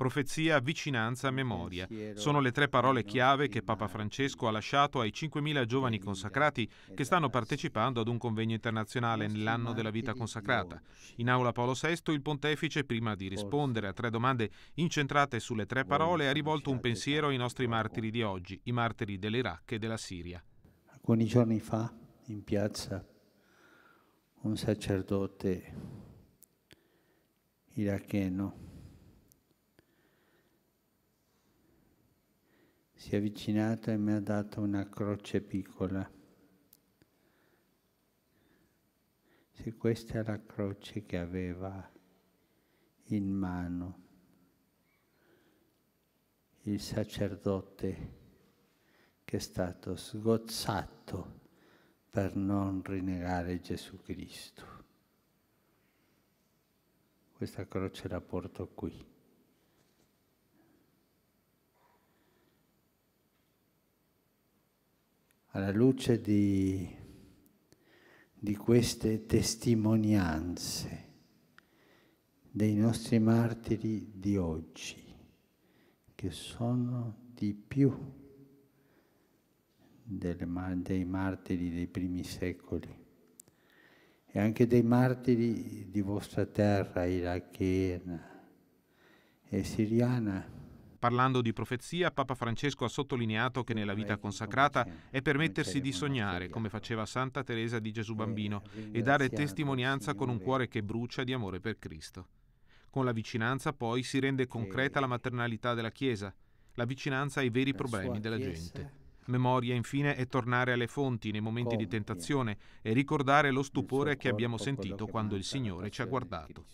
profezia, vicinanza, memoria. Sono le tre parole chiave che Papa Francesco ha lasciato ai 5.000 giovani consacrati che stanno partecipando ad un convegno internazionale nell'anno della vita consacrata. In aula Paolo VI il pontefice, prima di rispondere a tre domande incentrate sulle tre parole, ha rivolto un pensiero ai nostri martiri di oggi, i martiri dell'Iraq e della Siria. Alcuni giorni fa, in piazza, un sacerdote iracheno si è avvicinata e mi ha dato una croce piccola. Se questa è la croce che aveva in mano il sacerdote che è stato sgozzato per non rinnegare Gesù Cristo. Questa croce la porto qui. alla luce di, di queste testimonianze dei nostri martiri di oggi, che sono di più delle, dei martiri dei primi secoli e anche dei martiri di vostra terra irachena e siriana Parlando di profezia, Papa Francesco ha sottolineato che nella vita consacrata è permettersi di sognare, come faceva Santa Teresa di Gesù Bambino, e dare testimonianza con un cuore che brucia di amore per Cristo. Con la vicinanza poi si rende concreta la maternalità della Chiesa, la vicinanza ai veri problemi della gente. Memoria infine è tornare alle fonti nei momenti di tentazione e ricordare lo stupore che abbiamo sentito quando il Signore ci ha guardato.